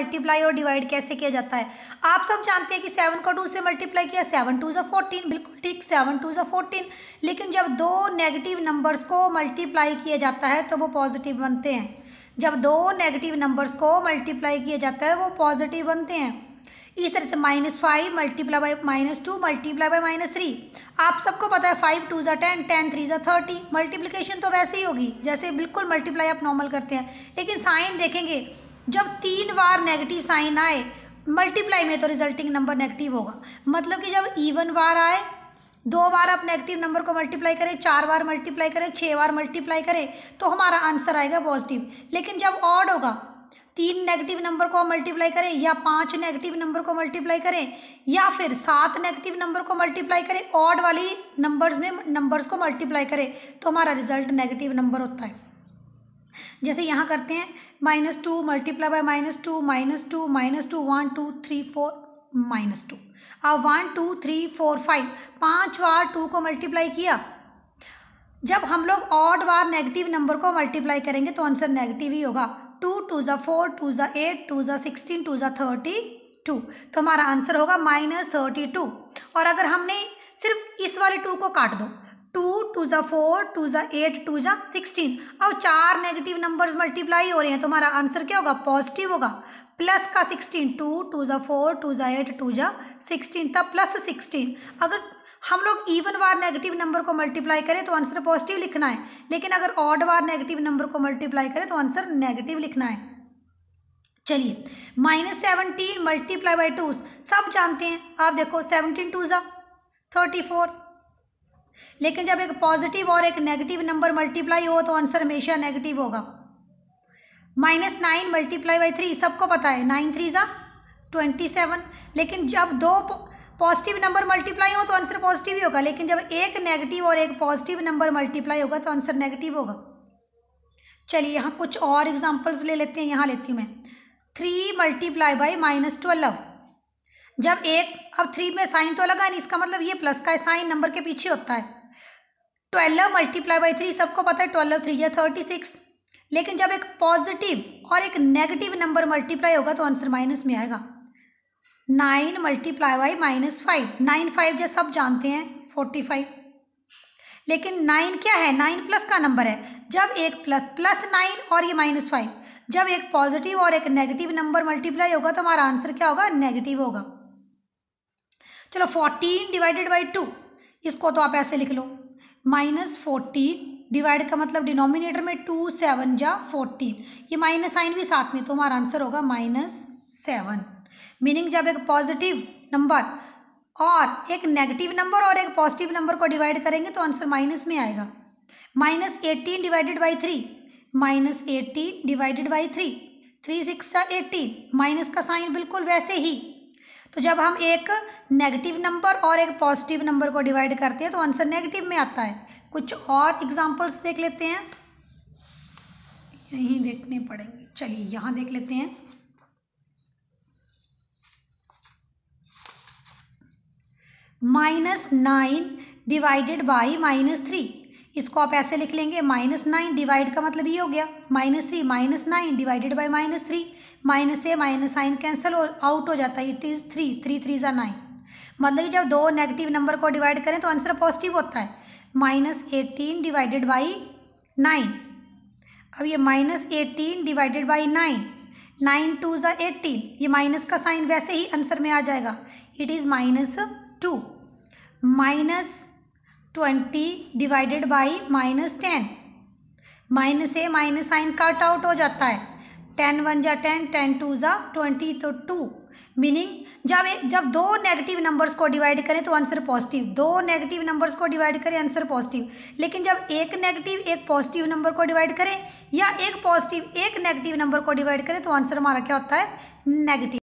multiply और divide कैसे किया जाता है आप सब जानते हैं कि सेवन को टू से मल्टीप्लाई किया सेवन टू जो फोर्टीन बिल्कुल ठीक सेवन टू जो फोर्टीन लेकिन जब दो नेगेटिव नंबर्स को मल्टीप्लाई किया जाता है तो वो पॉजिटिव बनते हैं जब दो नेगेटिव नंबर्स को मल्टीप्लाई किया जाता है वो पॉजिटिव बनते हैं इस तरह से minus five multiply by minus two multiply by minus three आप सबको पता है फाइव टू ज़ा टेन टेन थ्री ज़ा थर्टी मल्टीप्लीकेशन तो वैसे ही होगी जैसे बिल्कुल मल्टीप्लाई आप नॉर्मल करते हैं लेकिन साइन देखेंगे जब तीन बार नेगेटिव साइन आए मल्टीप्लाई में तो रिजल्टिंग नंबर नेगेटिव होगा मतलब कि जब इवन बार आए दो बार आप नेगेटिव नंबर को मल्टीप्लाई करें चार बार मल्टीप्लाई करें छः बार मल्टीप्लाई करें तो हमारा आंसर आएगा पॉजिटिव लेकिन जब ऑड होगा तीन नेगेटिव नंबर को मल्टीप्लाई करें या पांच नेगेटिव नंबर को मल्टीप्लाई करें या फिर सात नेगेटिव नंबर को मल्टीप्लाई करें ऑड वाली नंबर्स में नंबर्स को मल्टीप्लाई करें तो हमारा रिजल्ट नेगेटिव नंबर होता है जैसे यहाँ करते हैं minus two multiply by minus two minus two minus two one two three four minus two अब one two three four five पाँच बार टू को मल्टीप्लाई किया जब हम लोग ऑड बार नेगेटिव नंबर को मल्टीप्लाई करेंगे तो आंसर नेगेटिव ही होगा टू टू ज़ा फोर टू ज़ा एट टू ज़ा सिक्सटीन टू ज़ा थर्टी टू तो हमारा आंसर होगा माइनस थर्टी टू और अगर हमने सिर्फ इस वाले टू को काट दो टू टू ज़ा फोर टू ज़ा एट टू ज़ा सिक्सटीन अब चार नेगेटिव नंबर्स मल्टीप्लाई हो रहे हैं तुम्हारा तो आंसर क्या होगा पॉजिटिव होगा प्लस का सिक्सटीन टू टू ज़ा फोर टू ज़ा एट टू ज़ा सिक्सटीन तब प्लस सिक्सटीन अगर हम लोग इवन वार नेगेटिव नंबर को मल्टीप्लाई करें तो आंसर पॉजिटिव लिखना है लेकिन अगर ऑड वार नेगेटिव नंबर को मल्टीप्लाई करें तो आंसर नेगेटिव लिखना है चलिए minus seventeen multiply by two सब जानते हैं आप देखो सेवनटीन टू ज़ा थर्टी फोर लेकिन जब एक पॉजिटिव और एक नेगेटिव नंबर मल्टीप्लाई हो तो आंसर हमेशा नेगेटिव होगा minus nine multiply by three सबको पता है नाइन थ्री ज़ा ट्वेंटी सेवन लेकिन जब दो पॉजिटिव नंबर मल्टीप्लाई हो तो आंसर पॉजिटिव ही होगा लेकिन जब एक नेगेटिव और एक पॉजिटिव नंबर मल्टीप्लाई होगा तो आंसर नेगेटिव होगा चलिए यहाँ कुछ और एग्जांपल्स ले लेते हैं यहाँ लेती हूँ मैं three multiply by minus twelve जब एक अब थ्री में साइन तो लगा नहीं इसका मतलब ये प्लस का साइन नंबर के पीछे होता है ट्वेल्व मल्टीप्लाई बाई थ्री सबको पता है ट्वेल्व थ्री या थर्टी सिक्स लेकिन जब एक पॉजिटिव और एक नेगेटिव नंबर मल्टीप्लाई होगा तो आंसर माइनस में आएगा nine multiply by minus five nine five जो सब जानते हैं फोर्टी फाइव लेकिन नाइन क्या है नाइन प्लस का नंबर है जब एक प्लस प्लस नाइन और ये माइनस फाइव जब एक पॉजिटिव और एक नेगेटिव नंबर मल्टीप्लाई होगा तो हमारा आंसर क्या होगा नेगेटिव होगा चलो फोर्टीन डिवाइडेड बाई टू इसको तो आप ऐसे लिख लो माइनस फोर्टीन डिवाइड का मतलब डिनोमिनेटर में टू सेवन जा फोर्टीन ये माइनस साइन भी साथ में तो हमारा आंसर होगा माइनस सेवन मीनिंग जब एक पॉजिटिव नंबर और एक नेगेटिव नंबर और एक पॉजिटिव नंबर को डिवाइड करेंगे तो आंसर माइनस में आएगा minus eighteen divided by three minus eighteen divided by three three six eighteen minus का साइन बिल्कुल वैसे ही तो जब हम एक नेगेटिव नंबर और एक पॉजिटिव नंबर को डिवाइड करते हैं तो आंसर नेगेटिव में आता है कुछ और एग्जाम्पल्स देख लेते हैं यहीं देखने पड़ेंगे चलिए यहाँ देख लेते हैं minus nine divided by minus three इसको आप ऐसे लिख लेंगे माइनस नाइन डिवाइड का मतलब ये हो गया minus three minus nine divided by minus three minus a minus nine cancel out हो जाता है it is three three three ज़ा नाइन मतलब कि जब दो नेगेटिव नंबर को डिवाइड करें तो आंसर पॉजिटिव होता है minus eighteen divided by nine अब ये minus eighteen divided by nine nine two ज़ा एटीन ये माइनस का साइन वैसे ही आंसर में आ जाएगा it is minus two minus twenty divided by minus ten minus से माइनस साइन कट आउट हो जाता है टेन वन जा टेन टेन टू जा ट्वेंटी तो टू मीनिंग जब ए, जब दो नेगेटिव नंबर्स को डिवाइड करें तो आंसर पॉजिटिव दो नेगेटिव नंबर्स को डिवाइड करें आंसर पॉजिटिव लेकिन जब एक नेगेटिव एक पॉजिटिव नंबर को डिवाइड करें या एक पॉजिटिव एक नेगेटिव नंबर को डिवाइड करें तो आंसर हमारा क्या होता है नेगेटिव